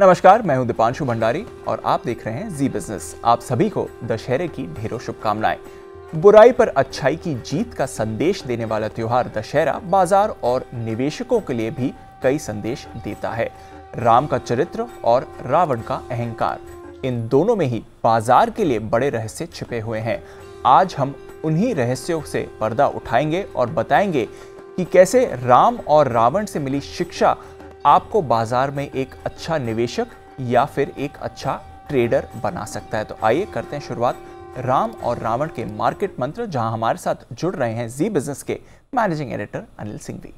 नमस्कार मैं हूं दीपांशु भंडारी और आप देख रहे हैं जी बिजनेस आप सभी को दशहरे की ढेरों शुभकामनाएं बुराई पर अच्छाई की जीत का संदेश देने वाला त्योहार दशहरा बाजार और निवेशकों के लिए भी कई संदेश देता है राम का चरित्र और रावण का अहंकार इन दोनों में ही बाजार के लिए बड़े रहस्य छिपे हुए हैं आज हम उन्हीं रहस्यों से पर्दा उठाएंगे और बताएंगे कि कैसे राम और रावण से मिली शिक्षा आपको बाजार में एक अच्छा निवेशक या फिर एक अच्छा ट्रेडर बना सकता है तो आइए करते हैं शुरुआत राम और रावण के मार्केट मंत्र जहां हमारे साथ जुड़ रहे हैं जी बिजनेस के मैनेजिंग एडिटर अनिल सिंह भी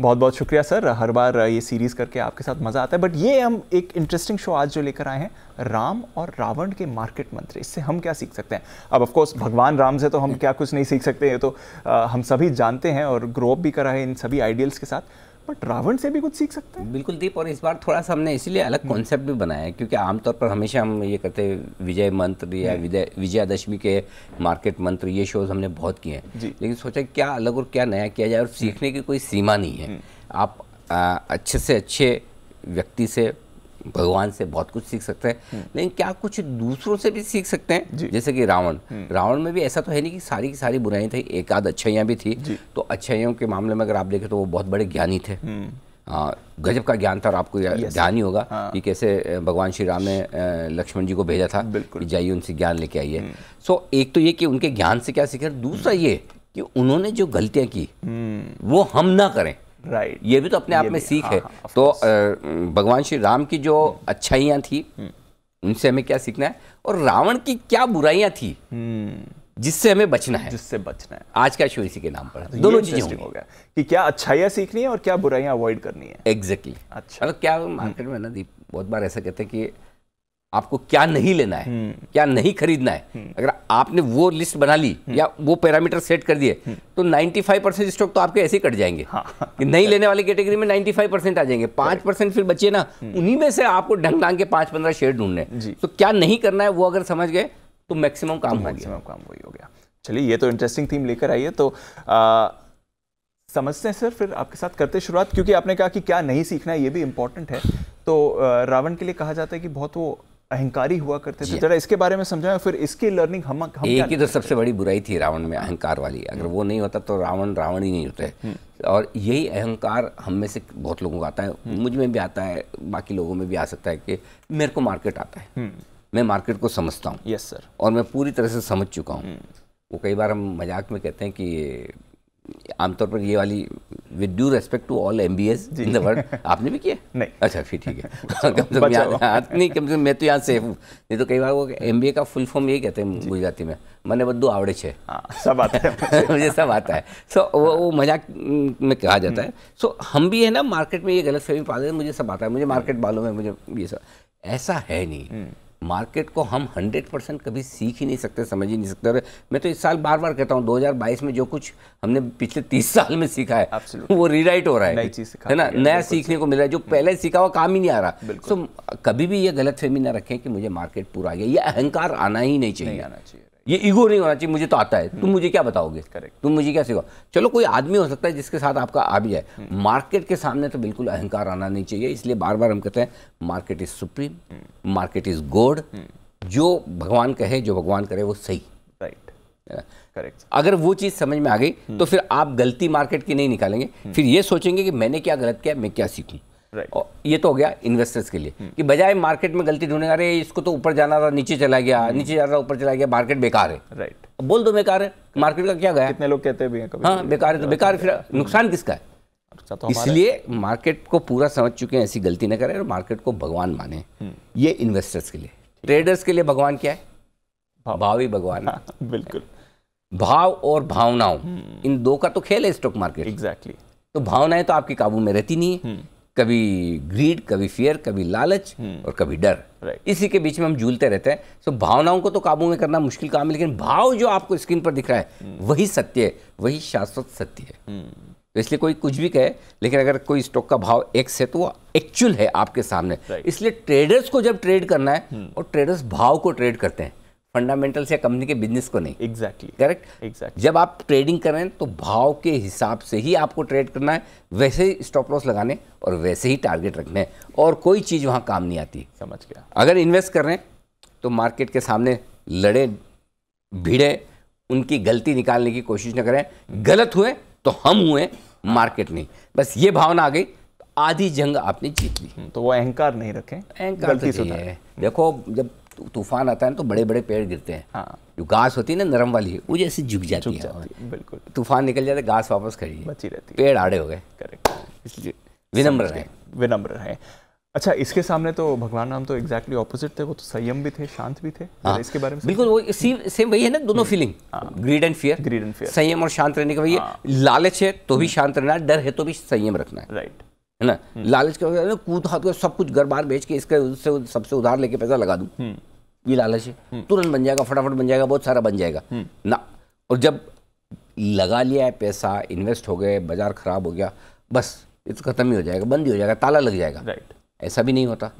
बहुत बहुत शुक्रिया सर हर बार ये सीरीज़ करके आपके साथ मज़ा आता है बट ये हम एक इंटरेस्टिंग शो आज जो लेकर आए हैं राम और रावण के मार्केट मंत्र इससे हम क्या सीख सकते हैं अब ऑफकोर्स भगवान राम से तो हम क्या कुछ नहीं सीख सकते ये तो आ, हम सभी जानते हैं और ग्रो अप भी करा है इन सभी आइडियल्स के साथ बट रावण से भी कुछ सीख सकते हैं बिल्कुल दीप और इस बार थोड़ा सा हमने इसीलिए अलग कॉन्सेप्ट हम्म। भी बनाया है क्योंकि आमतौर पर हमेशा हम ये करते विजय मंत्र या हम्म। विजय विजयादशमी के मार्केट मंत्र ये शोज हमने बहुत किए हैं लेकिन सोचा क्या अलग और क्या नया किया जाए और हम्म। सीखने की कोई सीमा नहीं है आप आ, अच्छे से अच्छे व्यक्ति से भगवान से बहुत कुछ सीख सकते हैं हम्म। लेकिन क्या कुछ दूसरों से भी सीख सकते हैं जैसे कि रावण हम्म। रावण में भी ऐसा तो है नहीं कि सारी की सारी बुराई थी एक आध अच्छाइयाँ भी थी तो अच्छाइयों के मामले में अगर आप देखें तो वो बहुत बड़े ज्ञानी थे हम्म। गजब का ज्ञान था और आपको ध्यान ही होगा हाँ। कि कैसे भगवान श्री राम ने लक्ष्मण जी को भेजा था कि जाइए उनसे ज्ञान लेके आइए सो एक तो ये कि उनके ज्ञान से क्या सीखे दूसरा ये कि उन्होंने जो गलतियां की वो हम ना करें राइट ये भी तो अपने आप में सीख हाँ, है हाँ, तो भगवान श्री राम की जो हम्म। अच्छाइयाँ थी हम्म। उनसे हमें क्या सीखना है और रावण की क्या बुराइयाँ थी हम्म। जिससे हमें बचना है जिससे बचना है आज का शो इसी के नाम पर तो दोनों चीजें हो गया कि क्या अच्छाइयां सीखनी है और क्या बुराइयां अवॉइड करनी है एग्जैक्टली अच्छा क्या मार्केट में ना दीप बहुत बार ऐसा कहते हैं कि आपको क्या नहीं लेना है हम्म। क्या नहीं खरीदना है हम्म। अगर आपने वो लिस्ट बना ली हम्म। या वो पैरामीटर सेट कर दिए तो 95 परसेंट स्टॉक तो आपके ऐसे कट जाएंगे हाँ, हाँ, हाँ। कि नहीं लेने वाली कैटेगरी में 95 परसेंट आ जाएंगे पांच परसेंट फिर बचे ना उन्हीं में से आपको ढंग ढंग के पांच पंद्रह शेयर ढूंढने तो क्या नहीं करना है वो अगर समझ गए तो मैक्सिमम काम तो हो गया काम वही हो गया चलिए ये तो इंटरेस्टिंग थीम लेकर आइए तो समझते हैं सर फिर आपके साथ करते शुरुआत क्योंकि आपने कहा कि क्या नहीं सीखना है ये भी इंपॉर्टेंट है तो रावण के लिए कहा जाता है कि बहुत वो अहंकारी हुआ करते थे जरा इसके बारे में समझाएं फिर इसकी लर्निंग हम, हम एक ही तो सबसे बड़ी बुराई थी रावण में अहंकार वाली अगर वो नहीं होता तो रावण रावण ही नहीं होते हम्म। और यही अहंकार हम में से बहुत लोगों को आता है हम्म। मुझ में भी आता है बाकी लोगों में भी आ सकता है कि मेरे को मार्केट आता है हम्म। मैं मार्केट को समझता हूँ यस सर और मैं पूरी तरह से समझ चुका हूँ वो कई बार हम मजाक में कहते हैं कि आमतौर पर ये वाली with due respect to all M B S in the world आपने भी किया नहीं अच्छा फिर ठीक है तो कम से कम नहीं कम से कम मैं तो यहाँ सेफ हूँ नहीं तो कई बार वो एम बी ए का फुल फॉर्म यही कहते हैं गुजराती में मैंने बद्दू आवड़े छे हाँ, सब आता है मुझे सब आता है सो वो वो मजाक में कहा जाता है सो हम्म। हम भी है ना मार्केट में ये गलत फहमी पा देते मुझे सब आता है मुझे मार्केट वालों में मुझे ये सब ऐसा है नहीं हम्म। मार्केट को हम 100 परसेंट कभी सीख ही नहीं सकते समझ ही नहीं सकते और मैं तो इस साल बार बार कहता हूँ 2022 में जो कुछ हमने पिछले 30 साल में सीखा है Absolutely. वो रीराइट हो रहा है है ना नया सीखने को मिल रहा है जो पहले हम्म। सीखा हुआ काम ही नहीं आ रहा तो कभी भी ये गलतफहमी ना रखें कि मुझे मार्केट पूरा आ गया यह अहंकार आना ही नहीं चाहिए आना चाहिए ये ईगो नहीं होना चाहिए मुझे तो आता है तुम हम्म। मुझे क्या बताओगे करेक्ट तुम मुझे क्या सिखाओ चलो कोई आदमी हो सकता है जिसके साथ आपका आ भी जाए हम्म। मार्केट के सामने तो बिल्कुल अहंकार आना नहीं चाहिए इसलिए बार बार हम कहते हैं market is supreme hmm. Market is god जो भगवान कहे जो भगवान करे वो सही राइट करेक्ट अगर वो चीज़ समझ में आ गई तो फिर आप गलती मार्केट की नहीं निकालेंगे फिर ये सोचेंगे कि मैंने क्या गलत किया मैं क्या सीखूँ ये तो हो गया इन्वेस्टर्स के लिए हम्म। कि बजाय मार्केट में गलती ढूंढने अरे इसको तो ऊपर जाना था नीचे चला गया हम्म। नीचे जा रहा ऊपर चला गया मार्केट बेकार है राइट बोल दो बेकार है मार्केट का क्या गया कितने लोग कहते भी हैं हाँ बेकार है तो बेकार फिर अच्छा, अच्छा। नुकसान किसका है अच्छा तो इसलिए मार्केट को पूरा समझ चुके हैं ऐसी गलती ना करें और मार्केट को भगवान माने हम्म। ये इन्वेस्टर्स के लिए ट्रेडर्स के लिए भगवान क्या है भाव भाव ही भगवान हाँ, बिल्कुल भाव और भावनाओं इन दो का तो खेल है स्टॉक मार्केट एग्जैक्टली exactly. तो भावनाएं तो आपके काबू में रहती नहीं है कभी ग्रीड कभी फियर कभी लालच हम्म। और कभी डर इसी के बीच में हम झूलते रहते हैं सो भावनाओं को तो काबू में करना मुश्किल काम है लेकिन भाव जो आपको स्क्रीन पर दिख रहा है हम्म। वही सत्य है वही शाश्वत सत्य है हम्म। तो इसलिए कोई कुछ भी कहे लेकिन अगर कोई स्टॉक का भाव एक्स है तो वो एक्चुअल है आपके सामने इसलिए ट्रेडर्स को जब ट्रेड करना है और ट्रेडर्स भाव को ट्रेड करते हैं फंडामेंटल्स या कंपनी के बिजनेस को नहीं एग्जैक्टली करेक्ट एग्जैक्ट जब आप ट्रेडिंग कर रहे हैं तो भाव के हिसाब से ही आपको ट्रेड करना है वैसे ही स्टॉप लॉस लगाने और वैसे ही टारगेट रखने हैं और कोई चीज़ वहाँ काम नहीं आती समझ गया अगर इन्वेस्ट कर रहे हैं तो मार्केट के सामने लड़े भिड़े उनकी गलती निकालने की कोशिश ना करें गलत हुए तो हम हुए मार्केट नहीं बस ये भावना आ गई आधी जंग आपने जीत ली हम्म, तो वो अहंकार नहीं रखें अहंकार तो देखो जब तूफान आता है ना तो बड़े बड़े पेड़ गिरते हैं हाँ। जो घास होती है ना नरम वाली वो जैसे झुक जाती है बिल्कुल तूफान निकल जाते घास वापस खड़ी बची रहती है पेड़ आड़े हो गए करेक्ट इसलिए विनम्र रहे विनम्र रहे अच्छा इसके सामने तो भगवान राम तो एग्जैक्टली exactly ऑपोजिट थे वो तो संयम भी थे शांत भी थे हाँ, इसके बारे में बिल्कुल वो सेम सेम वही है ना दोनों feeling greed and fear greed and fear संयम और शांत रहने का वही हाँ। लालच है तो भी हम्म। शांत रहना डर है तो भी संयम रखना है राइट है ना हम्म। लालच का कूद हाथ का सब कुछ घर बार बेच के इसके उससे सबसे उधार लेके पैसा लगा दूँ हम्म। ये लालच है हम्म। तुरंत बन जाएगा फटाफट बन जाएगा बहुत सारा बन जाएगा ना और जब लगा लिया है पैसा इन्वेस्ट हो गए बाजार खराब हो गया बस ये तो खत्म ही हो जाएगा बंद ही हो जाएगा ताला लग जाएगा राइट ऐसा भी नहीं होता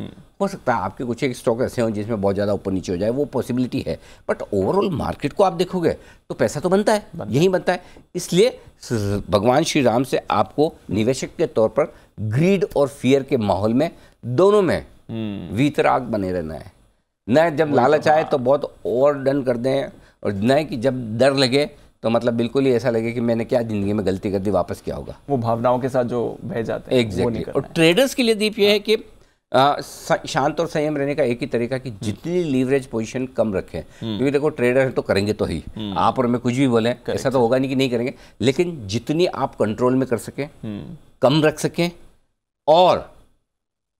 हो सकता है आपके कुछ एक स्टॉक ऐसे हों जिसमें बहुत ज़्यादा ऊपर नीचे हो जाए वो पॉसिबिलिटी है बट ओवरऑल मार्केट को आप देखोगे तो पैसा तो बनता है बनता। यही बनता है इसलिए भगवान श्री राम से आपको निवेशक के तौर पर ग्रीड और फियर के माहौल में दोनों में वीतराग हम्म। बने रहना है न जब लालच तो आए तो बहुत ओवर डन कर दें और न कि जब डर लगे तो मतलब बिल्कुल ही ऐसा लगे कि मैंने क्या ज़िंदगी में गलती कर दी वापस क्या होगा वो भावनाओं के साथ जो बह जाते हैं एग्जैक्टली exactly. और ट्रेडर्स के लिए दीप ये है हाँ। कि शांत और संयम रहने का एक ही तरीका कि हम्म। जितनी लीवरेज पोजीशन कम रखें हम्म। क्योंकि देखो ट्रेडर है तो करेंगे तो ही आप और मैं कुछ भी बोलें ऐसा तो होगा नहीं कि नहीं करेंगे लेकिन जितनी आप कंट्रोल में कर सकें कम रख सकें और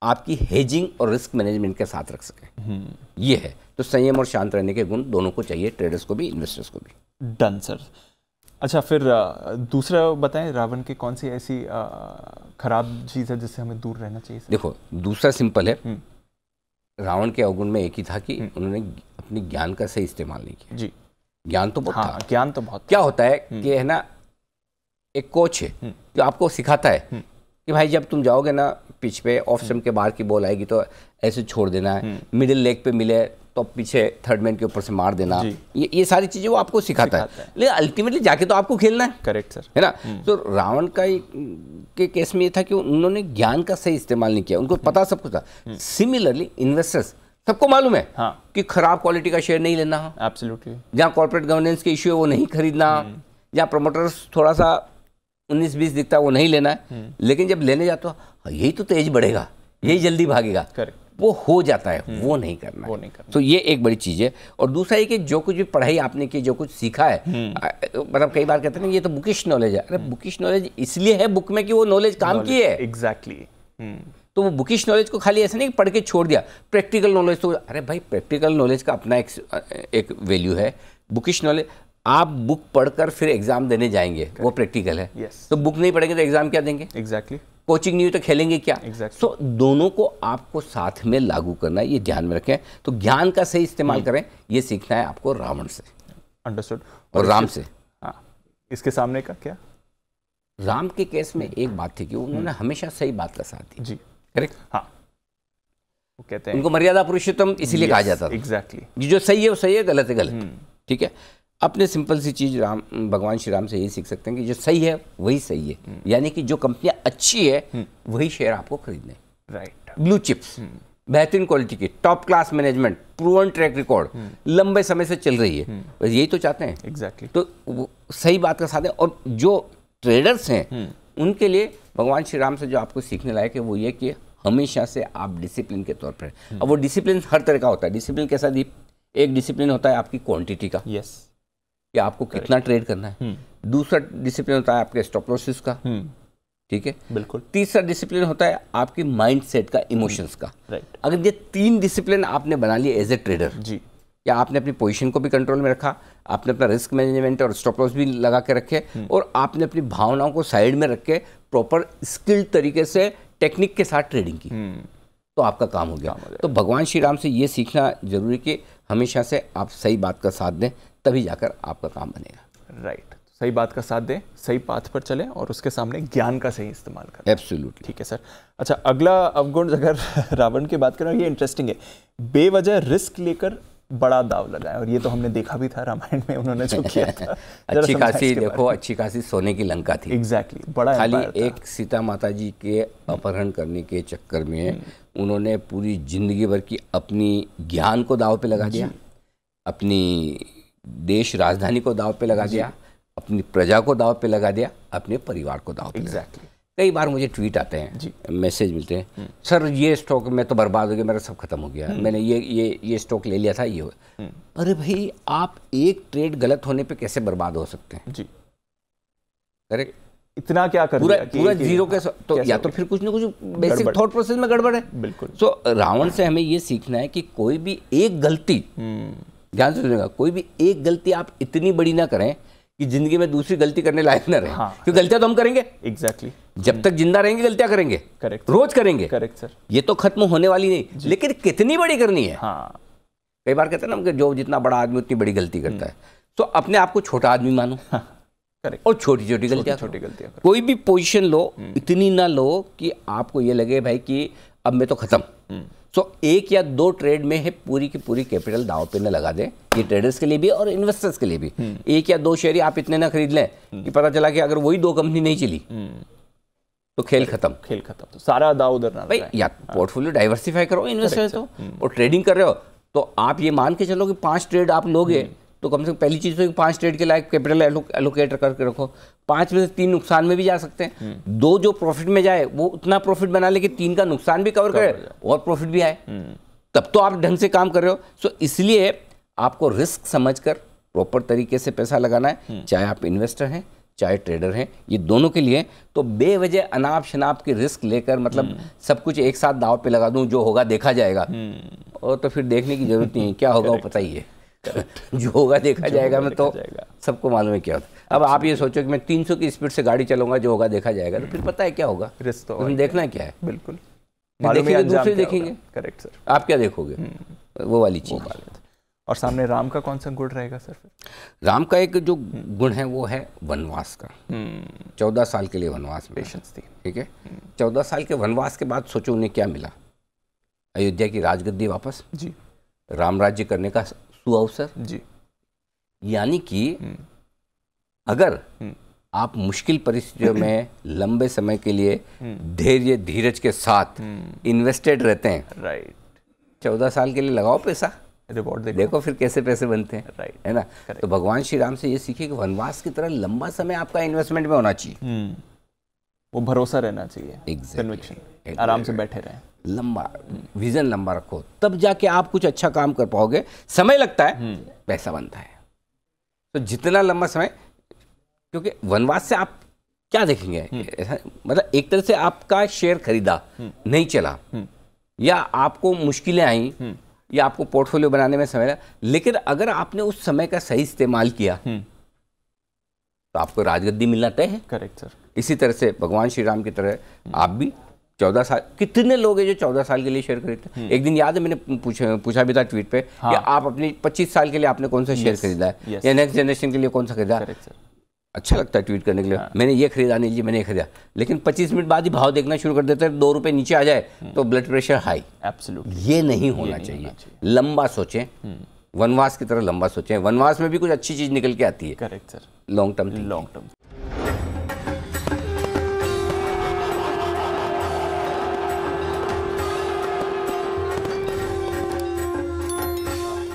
आपकी हेजिंग और रिस्क मैनेजमेंट के साथ रख सकें ये है तो संयम और शांत रहने के गुण दोनों को चाहिए ट्रेडर्स को भी इन्वेस्टर्स को भी डन सर अच्छा फिर दूसरा बताएं रावण के कौन सी ऐसी खराब चीज़ है जिससे हमें दूर रहना चाहिए सर? देखो दूसरा सिंपल है हम्म। रावण के अवगुण में एक ही था कि हम्म। उन्होंने अपने ज्ञान का सही इस्तेमाल नहीं किया जी ज्ञान तो बहुत हाँ, ज्ञान तो बहुत क्या होता है हम्म। कि है ना एक कोच है जो आपको सिखाता है कि भाई जब तुम जाओगे ना पिच पे ऑफ स्टम्प हम्म। के बाहर की बॉल आएगी तो ऐसे छोड़ देना है मिडिल लेग पे मिले तो पीछे थर्ड मैन के ऊपर से मार देना ये ये सारी चीज़ें वो आपको सिखाता, सिखाता है।, है लेकिन अल्टीमेटली जाके तो आपको खेलना है करेक्ट सर है ना हम्म। तो रावण का के केस में ये था कि उन्होंने ज्ञान का सही इस्तेमाल नहीं किया उनको हम्म। पता सब कुछ था सिमिलरली इन्वेस्टर्स सबको मालूम है हाँ। कि खराब क्वालिटी का शेयर नहीं लेना जहाँ कॉर्पोरेट गवर्नेंस के इश्यू है वो नहीं खरीदना जहाँ प्रमोटर्स थोड़ा सा उन्नीस बीस दिखता वो नहीं लेना है हम्म। लेकिन जब लेने जाते हो हाँ, यही तो तेज बढ़ेगा यही जल्दी भागेगा वो हो जाता है हम्म। वो नहीं करना वो नहीं करना तो ये एक बड़ी चीज़ है और दूसरा ये कि जो कुछ भी पढ़ाई आपने की जो कुछ सीखा है हम्म। तो मतलब कई बार कहते हैं ना ये तो बुकिश नॉलेज है अरे बुकिश नॉलेज इसलिए है बुक में कि वो नॉलेज काम की है एग्जैक्टली तो वो बुकिश नॉलेज को खाली ऐसा नहीं पढ़ के छोड़ दिया प्रैक्टिकल नॉलेज तो अरे भाई प्रैक्टिकल नॉलेज का अपना एक वैल्यू है बुकिश नॉलेज आप बुक पढ़कर फिर एग्ज़ाम देने जाएंगे Correct. वो प्रैक्टिकल है yes. तो बुक नहीं पढ़ेंगे तो एग्ज़ाम क्या देंगे एग्जैक्टली exactly. कोचिंग नहीं हुई तो खेलेंगे क्या सो exactly. so, दोनों को आपको साथ में लागू करना है ये ध्यान में रखें तो ज्ञान का सही इस्तेमाल hmm. करें ये सीखना है आपको रावण से अंडरस्टूड और, राम से हाँ। इसके सामने का क्या राम के केस में एक बात थी कि उन्होंने hmm. हमेशा सही बात का साथ दी जी करेक्ट हाँ वो कहते हैं उनको मर्यादा पुरुषोत्तम इसीलिए कहा जाता था एग्जैक्टली जी जो सही है वो सही है गलत है गलत hmm. ठीक है अपने सिंपल सी चीज़ राम भगवान श्री राम से यही सीख सकते हैं कि जो सही है वही सही है हम्म। यानी कि जो कंपनियाँ अच्छी है हम्म। वही शेयर आपको खरीदने राइट ब्लू चिप्स बेहतरीन क्वालिटी की top class management proven track record लंबे समय से चल रही है हम्म। यही तो चाहते हैं एग्जैक्टली exactly. तो सही बात का साथ है और जो ट्रेडर्स हैं उनके लिए भगवान श्री राम से जो आपको सीखने लायक है वो ये कि हमेशा से आप डिसिप्लिन के तौर पर अब वो डिसिप्लिन हर तरह का होता है डिसिप्लिन कैसा दीप एक डिसिप्लिन होता है आपकी क्वांटिटी का यस yes. कि आपको कितना ट्रेड करना है हम्म। दूसरा डिसिप्लिन होता है आपके स्टॉप का हम्म। ठीक है बिल्कुल तीसरा डिसिप्लिन होता है आपकी माइंड सेट का इमोशंस का राइट हम्म। अगर ये तीन डिसिप्लिन आपने बना लिए एज ए ट्रेडर जी या आपने अपनी पोजीशन को भी कंट्रोल में रखा आपने अपना रिस्क मैनेजमेंट और स्टॉप लॉस भी लगा के रखे और आपने अपनी भावनाओं को साइड में रख के प्रॉपर स्किल्ड तरीके से टेक्निक के साथ ट्रेडिंग की तो आपका काम हो गया तो भगवान श्री राम से ये सीखना जरूरी कि हमेशा से आप सही बात का साथ दें तभी जाकर आपका काम बनेगा राइट right. सही बात का साथ दें सही पाथ पर चलें और उसके सामने ज्ञान का सही इस्तेमाल करें एब्सोल्यूट ठीक है सर अच्छा अगला अवगुण अगर रावण की बात करें ये इंटरेस्टिंग है बेवजह रिस्क लेकर बड़ा दाव लगाया और ये तो हमने देखा भी था रामायण में उन्होंने जो किया था अच्छी खासी देखो अच्छी खासी सोने की लंका थी एग्जैक्टली exactly, बड़ा खाली एक सीता माता जी के अपहरण करने के चक्कर में हम्म। उन्होंने पूरी जिंदगी भर की अपनी ज्ञान को दाव पे लगा दिया अपनी देश राजधानी को दाव पे लगा दिया अपनी प्रजा को दाव पे लगा दिया अपने परिवार को दाव पे exactly. कई बार मुझे ट्वीट आते हैं मैसेज मिलते हैं हम्म। सर ये स्टॉक में तो बर्बाद हो गया मेरा सब खत्म हो गया हम्म। मैंने ये ये ये स्टॉक ले लिया था ये हम्म। अरे भाई आप एक ट्रेड गलत होने पे कैसे बर्बाद हो सकते हैं जी इतना क्या कर पूरा पूरा जीरो के तो या तो फिर कुछ ना कुछ बेसिक थॉट प्रोसेस में गड़बड़ है बिल्कुल सो रावण से हमें ये सीखना है कि कोई भी एक गलती ध्यान से सुनेगा कोई भी एक गलती आप इतनी बड़ी ना करें कि जिंदगी में दूसरी गलती करने लायक ना रहे हाँ, क्योंकि गलतियां तो हम करेंगे एग्जैक्टली exactly. जब तक जिंदा रहेंगे गलतियां करेंगे करेक्ट रोज करेंगे करेक्ट सर ये तो खत्म होने वाली नहीं लेकिन कितनी बड़ी करनी है हाँ कई बार कहते हैं ना जो जितना बड़ा आदमी उतनी बड़ी गलती करता हम्म। है तो अपने आप को छोटा आदमी मानो करेक्ट हाँ। और छोटी छोटी गलतियां छोटी गलतियां कोई भी पोजिशन लो हम्म। इतनी ना लो कि आपको ये लगे भाई कि अब मैं तो खत्म हम्म। सो एक या दो ट्रेड में है पूरी की पूरी कैपिटल दाव पे न लगा दें ये ट्रेडर्स के लिए भी और इन्वेस्टर्स के लिए भी हम्म। एक या दो शेयर आप इतने ना खरीद लें हम्म। कि पता चला कि अगर वही दो कंपनी नहीं चली हम्म। तो खेल खत्म खेल खत्म तो सारा दाव उधर ना भाई या पोर्टफोलियो हाँ। डाइवर्सिफाई करो इन्वेस्टर्स तो और ट्रेडिंग कर रहे हो तो आप ये मान के चलो कि पांच ट्रेड आप लोगे तो कम से कम पहली चीज़ तो पाँच ट्रेड के लायक कैपिटल एलोकेट करके रखो पाँच में से तीन नुकसान में भी जा सकते हैं हम्म। दो जो प्रॉफिट में जाए वो उतना प्रॉफिट बना ले कि तीन का नुकसान भी कवर करे और प्रॉफिट भी आए हम्म। तब तो आप ढंग से काम कर रहे हो सो इसलिए आपको रिस्क समझ प्रॉपर तरीके से पैसा लगाना है हम्म। चाहे आप इन्वेस्टर हैं चाहे ट्रेडर हैं ये दोनों के लिए तो बेवजह अनाप शनाप की रिस्क लेकर मतलब सब कुछ एक साथ दाव पे लगा दूं जो होगा देखा जाएगा और तो फिर देखने की जरूरत नहीं है क्या होगा वो पता ही है जो होगा देखा जाएगा मैं तो सबको मालूम है क्या होता है अब आप ये सोचो कि मैं 300 की स्पीड से गाड़ी चलूंगा जो होगा देखा जाएगा तो फिर पता है क्या होगा तो तो रिस्क देखना क्या है बिल्कुल देखेंगे दूसरे देखेंगे करेक्ट सर आप क्या देखोगे हम्म। वो वाली चीज़ और सामने राम का कौन सा गुण रहेगा सर राम का एक जो हम्म। गुण है वो है वनवास का हम्म। चौदह साल के लिए वनवास पेशेंस थी ठीक है चौदह साल के वनवास के बाद सोचो उन्हें क्या मिला अयोध्या की राजगद्दी वापस जी राम राज्य करने का टू अवसर जी यानी कि हम्म। अगर हम्म। आप मुश्किल परिस्थितियों में लंबे समय के लिए हम्म। धैर्य धीरज के साथ इन्वेस्टेड रहते हैं राइट चौदह साल के लिए लगाओ पैसा रिपोर्ट देखो, देखो फिर कैसे पैसे बनते हैं राइट है ना Correct. तो भगवान श्री राम से ये सीखे कि वनवास की तरह लंबा समय आपका इन्वेस्टमेंट में होना चाहिए वो भरोसा रहना चाहिए exactly. आराम से बैठे रहें लंबा विजन लंबा रखो तब जाके आप कुछ अच्छा काम कर पाओगे समय लगता है हम्म। पैसा बनता है तो जितना लंबा समय क्योंकि वनवास से आप क्या देखेंगे हम्म। मतलब एक तरह से आपका शेयर खरीदा हम्म। नहीं चला या आपको मुश्किलें आई या आपको पोर्टफोलियो बनाने में समय लेकिन अगर आपने उस समय का सही इस्तेमाल किया तो आपको राजगद्दी मिलना तय है करेक्ट सर इसी तरह से भगवान श्री राम की तरह आप भी चौदह साल कितने लोग हैं जो चौदह साल के लिए शेयर खरीदते हैं हम्म। एक दिन याद है मैंने पूछा पूछा भी था ट्वीट पे हाँ। कि आप अपने पच्चीस साल के लिए आपने कौन सा शेयर खरीदा है या नेक्स्ट जनरेशन के लिए कौन सा खरीदा अच्छा लगता है ट्वीट करने के लिए हाँ। मैंने ये खरीदा नहीं जी मैंने ये खरीदा लेकिन पच्चीस मिनट बाद ही भाव देखना शुरू कर देते हैं दो रुपये नीचे आ जाए हम्म। तो ब्लड प्रेशर हाई ये नहीं होना चाहिए लंबा सोचें हम्म। वनवास की तरह लंबा सोचें वनवास में भी कुछ अच्छी चीज़ निकल के आती है correct sir long term long term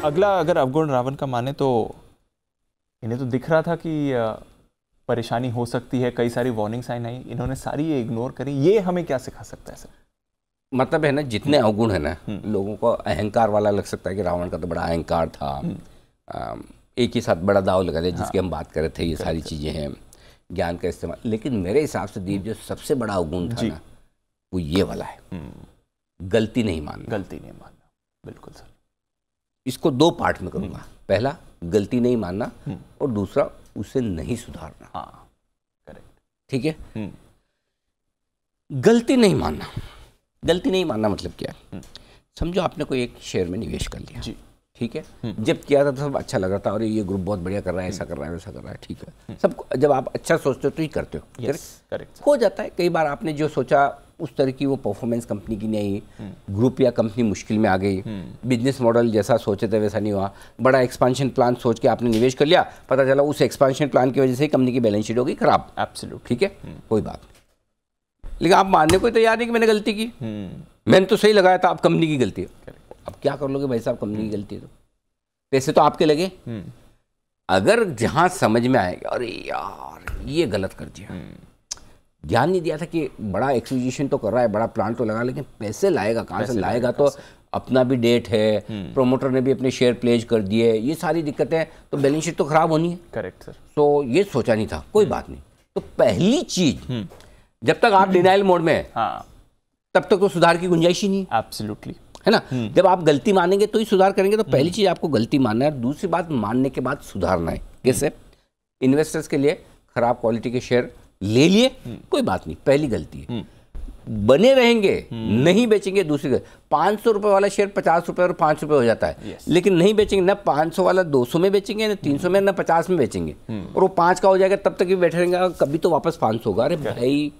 अगला अगर अवगुण रावण का माने तो इन्हें तो दिख रहा था कि परेशानी हो सकती है कई सारी वार्निंग साइन आई इन्होंने सारी ये इग्नोर करी ये हमें क्या सिखा सकता है सर मतलब है ना जितने हम्म। अवगुण है ना हम्म। लोगों को अहंकार वाला लग सकता है कि रावण का तो बड़ा अहंकार था हम्म। एक ही साथ बड़ा दाव लगा दिया जिसकी हाँ। हम बात कर रहे थे ये सारी चीज़ें हैं ज्ञान का इस्तेमाल लेकिन मेरे हिसाब से दीप जो सबसे बड़ा अवगुण था ना वो ये वाला है गलती नहीं मानना गलती नहीं मानना बिल्कुल सर इसको दो पार्ट में करूंगा हम्म। पहला गलती नहीं मानना हम्म। और दूसरा उसे नहीं सुधारना करेक्ट हाँ, ठीक है हम्म। गलती नहीं मानना गलती नहीं मानना मतलब क्या समझो आपने कोई एक शेयर में निवेश कर लिया जी ठीक है जब किया था तो सब अच्छा लग रहा था और ये ग्रुप बहुत बढ़िया कर रहा है ऐसा कर रहा है वैसा कर रहा है ठीक है सब जब आप अच्छा सोचते हो तो ही करते हो करेक्ट हो जाता है कई बार आपने जो सोचा उस तरह की वो परफॉर्मेंस कंपनी की नहीं आई ग्रुप हम्म। या कंपनी मुश्किल में आ गई बिजनेस हम्म। मॉडल जैसा सोचे थे वैसा नहीं हुआ बड़ा एक्सपांशन प्लान सोच के आपने निवेश कर लिया पता चला उस एक्सपांशन प्लान की वजह से कंपनी की बैलेंस शीट होगी खराब एब्सोल्यूट ठीक है हम्म। कोई बात लेकिन आप मानने को तैयार नहीं कि मैंने गलती की मैंने तो सही लगाया था आप कंपनी की गलती है अब क्या कर लोगे भाई साहब कंपनी की गलती है तो पैसे तो आपके लगे अगर जहां समझ में आएगा अरे यार ये गलत कर दिया ध्यान नहीं दिया था कि बड़ा एक्विजिशन तो कर रहा है बड़ा प्लांट तो लगा लेकिन पैसे लाएगा कहाँ से लाएगा तो अपना भी डेट है प्रोमोटर हम्म। ने भी अपने शेयर प्लेज कर दिए ये सारी दिक्कतें तो बैलेंस शीट तो खराब होनी है करेक्ट सर तो ये सोचा नहीं था कोई हम्म। बात नहीं तो पहली चीज हम्म। जब तक आप डिनाइल मोड में हाँ तब तक तो सुधार की गुंजाइश ही नहीं एब्सोल्युटली है ना जब आप गलती मानेंगे तो ही सुधार करेंगे तो पहली चीज आपको गलती मानना है दूसरी बात मानने के बाद सुधारना है कैसे इन्वेस्टर्स के लिए खराब क्वालिटी के शेयर ले लिए कोई बात नहीं पहली गलती है बने रहेंगे नहीं बेचेंगे दूसरी पांच सौ रुपये वाला शेयर पचास रुपए और पांच रुपए हो जाता है लेकिन नहीं बेचेंगे ना पांच सौ वाला दो सौ में बेचेंगे ना तीन सौ में ना पचास में बेचेंगे हम्म। और वो पांच का हो जाएगा तब तक भी बैठे रहेंगे कभी तो वापस पांच सौ होगा अरे भाई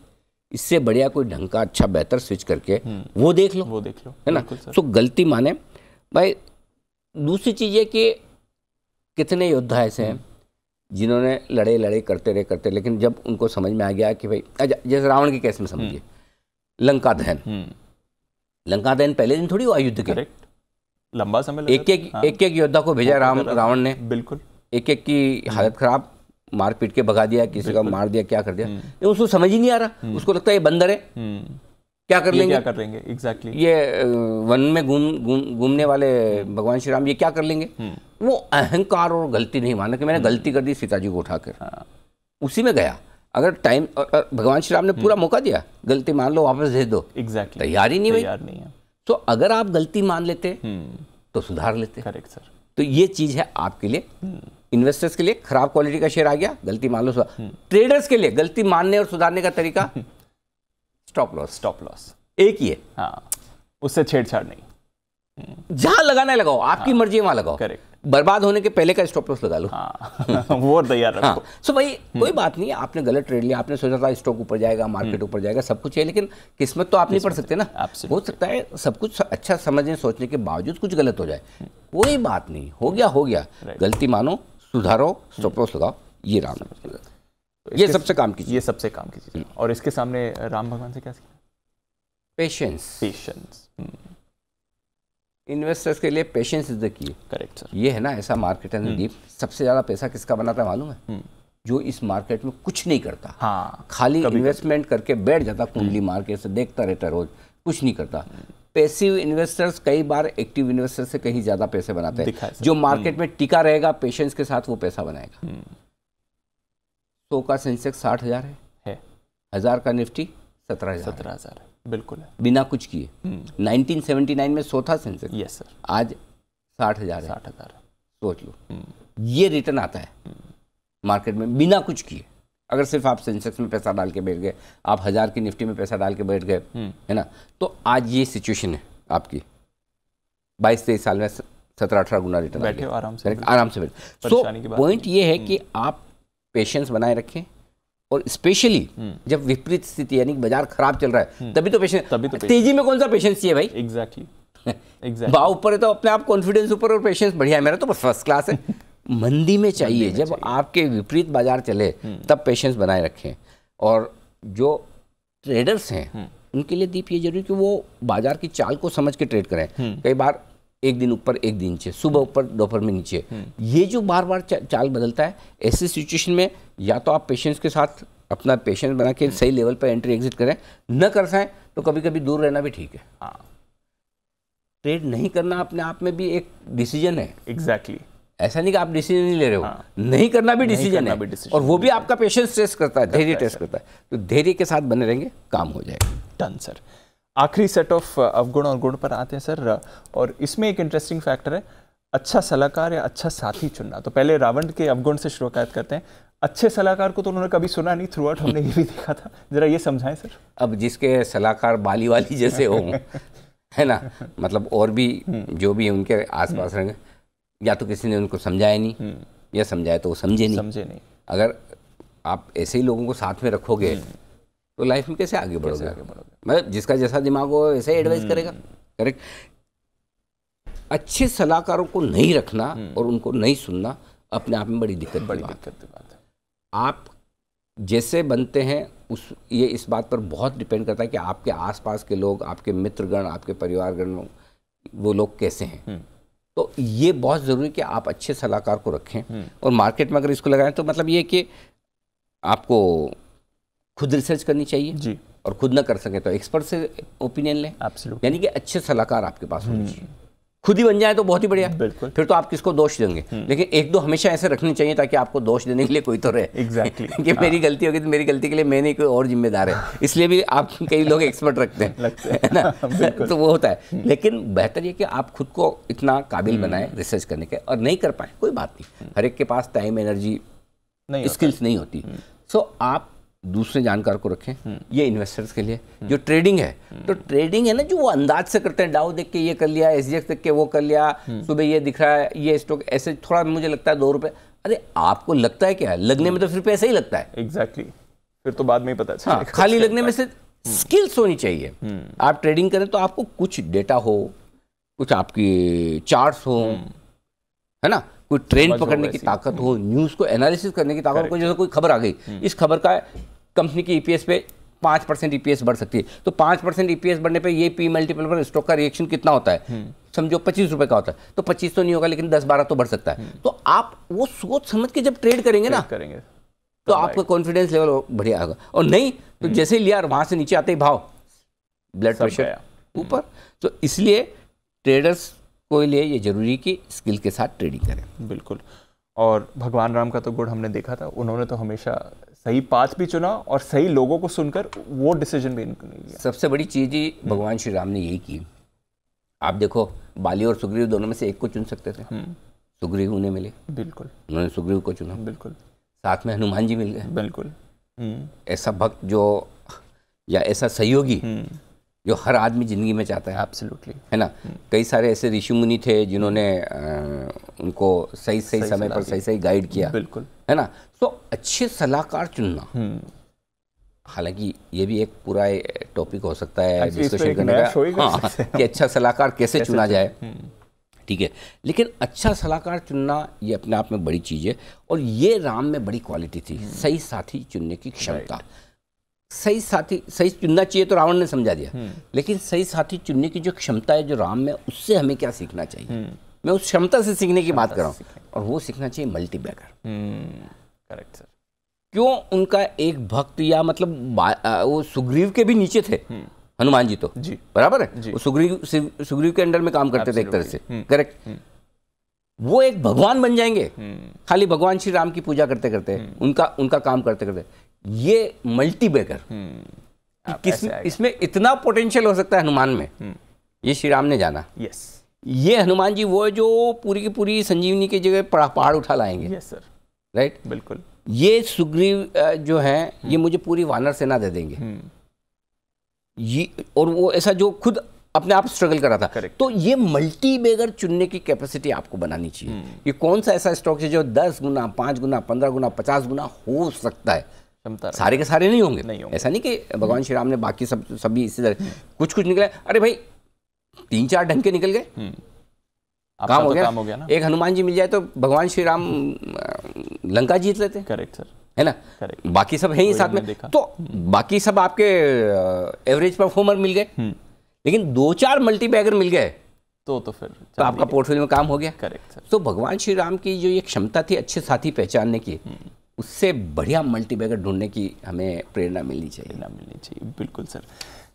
इससे बढ़िया कोई ढंग का अच्छा बेहतर स्विच करके हम्म। वो देख लो वो देख लो है ना तो गलती माने भाई दूसरी चीज़ है कि कितने योद्धा ऐसे हैं जिन्होंने लड़े लड़े करते रहे करते लेकिन जब उनको समझ में आ गया कि भाई अच्छा, जैसे रावण के केस में समझिए हम्म। लंका दहन हम्म। लंका दहन पहले दिन थोड़ी हुआ युद्ध के लंबा समय एक एक हाँ। एक एक योद्धा को भेजा राम रावण ने बिल्कुल एक एक की हालत हम्म। खराब मार पीट के भगा दिया किसी का मार दिया क्या कर दिया उसको समझ ही नहीं आ रहा उसको लगता है ये बंदर है क्या कर लेंगे क्या कर लेंगे एग्जैक्टली ये वन में घूम गुम, घूमने गुम, वाले हम्म। भगवान श्री राम ये क्या कर लेंगे हम्म। वो अहंकार और गलती नहीं माना कि मैंने हम्म। गलती कर दी सीता जी को उठाकर हाँ। उसी में गया अगर टाइम भगवान श्री राम ने पूरा मौका दिया गलती मान लो वापस भेज दो एग्जैक्टली तैयारी नहीं तैयार नहीं है तो अगर आप गलती मान लेते तो सुधार लेते करेक्ट सर तो ये चीज़ है आपके लिए इन्वेस्टर्स के लिए खराब क्वालिटी का शेयर आ गया गलती मान लो ट्रेडर्स के लिए गलती मानने और सुधारने का तरीका स्टॉप लॉस स्टॉप लॉस एक ही हाँ उससे छेड़छाड़ नहीं जहां लगाना लगाओ आपकी हाँ, मर्जी वहां लगाओ करेक्ट बर्बाद होने के पहले का स्टॉप लॉस लगा लो हाँ, वो तैयार हाँ सो भाई हम्म। कोई बात नहीं आपने गलत ट्रेड लिया आपने सोचा था स्टॉक ऊपर जाएगा मार्केट हम्म। ऊपर जाएगा सब कुछ है लेकिन किस्मत तो आप नहीं पढ़ सकते ना हो सकता है सब कुछ अच्छा समझने सोचने के बावजूद कुछ गलत हो जाए हम्म। कोई बात नहीं हो गया हो गया गलती मानो सुधारो स्टॉप लॉस लगाओ ये राम ये सबसे काम कीजिए ये सबसे काम कीजिए हम्म। और इसके सामने राम भगवान से क्या सीखा पेशेंस पेशेंस इन्वेस्टर्स के लिए patience is the key correct sir ये है ना ऐसा मार्केट है संदीप हम्म। सबसे ज़्यादा पैसा किसका बनाता है मालूम है हम्म। जो इस मार्केट में कुछ नहीं करता हाँ खाली इन्वेस्टमेंट करके बैठ जाता कुंडली मार्केट से देखता रहता रोज कुछ नहीं करता पैसिव इन्वेस्टर्स कई बार एक्टिव इन्वेस्टर्स से कहीं ज़्यादा पैसे बनाते हैं जो मार्केट में टिका रहेगा पेशेंस के साथ वो पैसा बनाएगा सौ तो का सेंसेक्स साठ हज़ार है है हज़ार का निफ्टी सत्रह सत्रह हज़ार है बिल्कुल है बिना कुछ किए 1979 हम्म। में सो था सेंसेक्स यस सर आज साठ हज़ार साठ हज़ार सोच लो हम्म। ये रिटर्न आता है हम्म। मार्केट में बिना कुछ किए अगर सिर्फ आप सेंसेक्स में पैसा डाल के बैठ गए आप हज़ार की निफ्टी में पैसा डाल के बैठ गए है ना तो आज ये सिचुएशन है आपकी बाईस तेईस साल में सत्रह अठारह गुना रिटर्न बैठे आराम से आराम से बैठे सो पॉइंट ये है कि आप पेशेंस बनाए रखें और स्पेशली हम्म। जब विपरीत स्थिति यानी बाजार खराब चल रहा है हम्म। तभी तो पेशेंस तभी तो तेजी में कौन सा पेशेंस चाहिए भाई एग्जैक्टली एग्जैक्ट भाव ऊपर है तो अपने आप कॉन्फिडेंस ऊपर और पेशेंस बढ़िया है मेरा तो बस फर्स्ट क्लास है मंदी में चाहिए मंदी में जब चाहिए। आपके विपरीत बाजार चले हम्म। तब पेशेंस बनाए रखें और जो ट्रेडर्स हैं उनके लिए दीप ये जरूरी कि वो बाजार की चाल को समझ के ट्रेड करें कई बार एक दिन ऊपर एक दिन नीचे सुबह ऊपर दोपहर में नीचे हम्म। ये जो बार बार चा, चाल बदलता है ऐसी सिचुएशन में या तो आप पेशेंट्स के साथ अपना पेशेंट बना के हम्म। सही लेवल पर एंट्री एग्जिट करें न कर सकें तो कभी कभी दूर रहना भी ठीक है ट्रेड हाँ। नहीं करना अपने आप में भी एक डिसीजन है एग्जैक्टली exactly. ऐसा नहीं कि आप डिसीजन नहीं ले रहे हो हाँ। नहीं करना भी डिसीजन है भी decision और वो भी आपका पेशेंस टेस्ट करता है धैर्य टेस्ट करता है तो धैर्य के साथ बने रहेंगे काम हो जाएगा डन सर आखिरी सेट ऑफ uh, अवगुण और गुण पर आते हैं सर uh, और इसमें एक इंटरेस्टिंग फैक्टर है अच्छा सलाहकार या अच्छा साथी चुनना तो पहले रावण के अवगुण से शुरुआत करते हैं अच्छे सलाहकार को तो उन्होंने कभी सुना नहीं थ्रू आउट हमने ये भी देखा था जरा ये समझाएं सर अब जिसके सलाहकार बाली वाली जैसे हो है ना मतलब और भी हम्म। जो भी उनके पास रहेंगे या तो किसी ने उनको समझाया नहीं हम्म। या समझाया तो वो समझे नहीं समझे नहीं अगर आप ऐसे ही लोगों को साथ में रखोगे हम्म। तो लाइफ में कैसे आगे बढ़ोगे आगे बढ़ोगे मतलब जिसका जैसा दिमाग हो वैसे एडवाइस हम्म। करेगा करेक्ट अच्छे सलाहकारों को नहीं रखना हम्म। और उनको नहीं सुनना अपने आप में बड़ी दिक्कत बड़ी दिक्कत की बात है आप जैसे बनते हैं उस ये इस बात पर बहुत डिपेंड करता है कि आपके आसपास के लोग आपके मित्रगण आपके परिवारगण वो लोग कैसे हैं हम्म। तो ये बहुत ज़रूरी कि आप अच्छे सलाहकार को रखें और मार्केट में अगर इसको लगाएं तो मतलब ये कि आपको खुद रिसर्च करनी चाहिए जी और खुद ना कर सके तो एक्सपर्ट से ओपिनियन लें यानी कि अच्छे सलाहकार आपके पास होने हम्म। चाहिए खुद ही बन जाए तो बहुत ही बढ़िया बिल्कुल फिर तो आप किसको दोष देंगे हम्म। लेकिन एक दो हमेशा ऐसे रखने चाहिए ताकि आपको दोष देने के लिए कोई तो रहे exactly. कि मेरी हाँ। गलती होगी तो मेरी गलती के लिए मैंने कोई और जिम्मेदार है इसलिए भी आप कई लोग एक्सपर्ट रखते हैं हैं ना तो वो होता है हम्म। लेकिन बेहतर ये कि आप खुद को इतना काबिल बनाए रिसर्च करने के और नहीं कर पाए कोई बात नहीं हर एक के पास टाइम एनर्जी स्किल्स नहीं होती सो आप दूसरे जानकार को रखें हम्म। ये इन्वेस्टर्स के लिए जो ट्रेडिंग है हम्म। तो ट्रेडिंग है ना जो वो अंदाज से करते हैं डाउ देख के ये कर लिया एस देख के वो कर लिया हम्म। सुबह ये दिख रहा है ये स्टॉक ऐसे थोड़ा मुझे लगता है दो रुपए अरे आपको लगता है क्या लगने में तो फिर पैसा ही लगता है एग्जैक्टली exactly. फिर तो बाद में ही पता चला हाँ, खाली लगने में से स्किल्स होनी चाहिए आप ट्रेडिंग करें तो आपको कुछ डेटा हो कुछ आपकी चार्ट्स हो है ना कोई ट्रेंड पकड़ने की ताकत हो न्यूज़ को एनालिसिस करने की ताकत हो जैसे कोई खबर आ गई इस खबर का कंपनी की ईपीएस e पे पांच परसेंट ईपीएस e बढ़ सकती है तो पांच परसेंट ईपीएस e बढ़ने पर ये पी मल्टीपल पर स्टॉक का रिएक्शन कितना होता है हम्म। समझो पच्चीस रुपए का होता है तो पच्चीस तो नहीं होगा लेकिन दस बारह तो बढ़ सकता है हम्म। तो आप वो सोच समझ के जब ट्रेड करेंगे ना करेंगे तो, आपका कॉन्फिडेंस लेवल बढ़िया होगा और नहीं तो हम्म। जैसे ही लिया वहां से नीचे आते ही भाव ब्लड प्रेशर ऊपर तो इसलिए ट्रेडर्स को लिए ये जरूरी कि स्किल के साथ ट्रेडिंग करें बिल्कुल और भगवान राम का तो गुड़ हमने देखा था उन्होंने तो हमेशा सही पाथ भी चुना और सही लोगों को सुनकर वो डिसीजन भी लिया सबसे बड़ी चीज़ ही हम्म। भगवान श्री राम ने यही की आप देखो बाली और सुग्रीव दोनों में से एक को चुन सकते थे हम्म। सुग्रीव उन्हें मिले बिल्कुल उन्होंने सुग्रीव को चुना बिल्कुल साथ में हनुमान जी मिल गए बिल्कुल हम्म। ऐसा भक्त जो या ऐसा सहयोगी जो हर आदमी ज़िंदगी में चाहता है एब्सोल्युटली है ना कई सारे ऐसे ऋषि मुनि थे जिन्होंने उनको सही सही, सही समय पर सही सही गाइड किया बिल्कुल है ना तो अच्छे सलाहकार चुनना हम्म। हालांकि ये भी एक पूरा टॉपिक हो सकता है डिस्कशन अच्छा, करने का हाँ कि अच्छा सलाहकार कैसे, कैसे चुना जाए हम्म। ठीक है लेकिन अच्छा सलाहकार चुनना ये अपने आप में बड़ी चीज़ है और ये राम में बड़ी क्वालिटी थी हम्म। सही साथी चुनने की क्षमता सही साथी सही चुनना चाहिए तो रावण ने समझा दिया हम्म। लेकिन सही साथी चुनने की जो क्षमता है जो राम में उससे हमें क्या सीखना चाहिए हम्म। मैं उस क्षमता से सीखने की बात कर रहा हूँ और वो सीखना चाहिए मल्टी बैगर करेक्ट सर क्यों उनका एक भक्त या मतलब वो सुग्रीव के भी नीचे थे हम्म। हनुमान जी तो जी बराबर है जी। वो सुग्रीव सुग्रीव के अंडर में काम करते थे एक तरह से करेक्ट वो एक भगवान बन जाएंगे खाली भगवान श्री राम की पूजा करते करते उनका उनका काम करते करते ये मल्टी हम्म। बेगर किस इसमें इतना पोटेंशियल हो सकता है हनुमान में हम्म। ये श्री राम ने जाना यस ये हनुमान जी वो है जो पूरी की पूरी संजीवनी की जगह पहाड़ उठा लाएंगे यस सर राइट बिल्कुल ये सुग्रीव जो है ये हम्म। मुझे पूरी वानर सेना दे देंगे ये और वो ऐसा जो खुद अपने आप स्ट्रगल करा था Correct. तो ये मल्टी बेगर चुनने की कैपेसिटी आपको बनानी चाहिए ये कौन सा ऐसा स्टॉक है जो दस गुना पांच गुना पंद्रह गुना पचास गुना हो सकता है क्षमता सारे के सारे नहीं होंगे नहीं होंगे ऐसा नहीं कि भगवान श्री राम ने बाकी सब सभी इसी तरह कुछ कुछ निकले अरे भाई तीन चार ढंग के निकल गए हम्म। काम हो तो गया काम हो गया ना एक हनुमान जी मिल जाए तो भगवान श्री राम लंका जीत लेते करेक्ट सर है ना Correct. बाकी सब है ही साथ में तो बाकी सब आपके एवरेज परफॉर्मर मिल गए हम्म। लेकिन दो चार मल्टी मिल गए तो तो फिर तो आपका पोर्टफोलियो में काम हो गया करेक्ट सर तो भगवान श्री राम की जो ये क्षमता थी अच्छे साथी पहचानने की हम्म। उससे बढ़िया मल्टीबैगर ढूंढने की हमें प्रेरणा मिलनी चाहिए ना मिलनी चाहिए बिल्कुल सर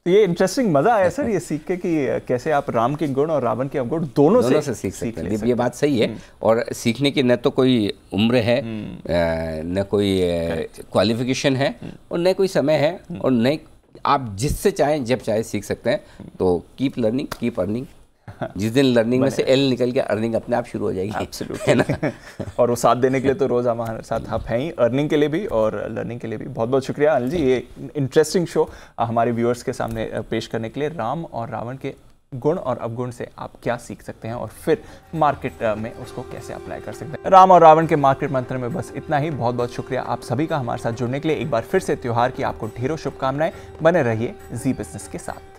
तो ये इंटरेस्टिंग मजा आया सर ये सीख के कि कैसे आप राम के गुण और रावण के अवगुण दोनों, दोनों से, से सीख सकते हैं ये बात सही है हम्म। और सीखने की न तो कोई उम्र है हम्म। न कोई क्वालिफिकेशन है हम्म। और न कोई समय है और न आप जिससे चाहें जब चाहे सीख सकते हैं तो कीप लर्निंग कीप अर्निंग जिस दिन लर्निंग में से एल निकल के अर्निंग अपने आप शुरू हो जाएगी है ना और वो साथ देने के लिए तो रोज़ हम हमारे साथ आप हैं ही अर्निंग के लिए भी और लर्निंग के लिए भी बहुत बहुत शुक्रिया अनिल जी ये इंटरेस्टिंग शो हमारे व्यूअर्स के सामने पेश करने के लिए राम और रावण के गुण और अवगुण से आप क्या सीख सकते हैं और फिर मार्केट में उसको कैसे अप्लाई कर सकते हैं राम और रावण के मार्केट मंत्र में बस इतना ही बहुत बहुत शुक्रिया आप सभी का हमारे साथ जुड़ने के लिए एक बार फिर से त्यौहार की आपको ढेरों शुभकामनाएं बने रहिए जी बिजनेस के साथ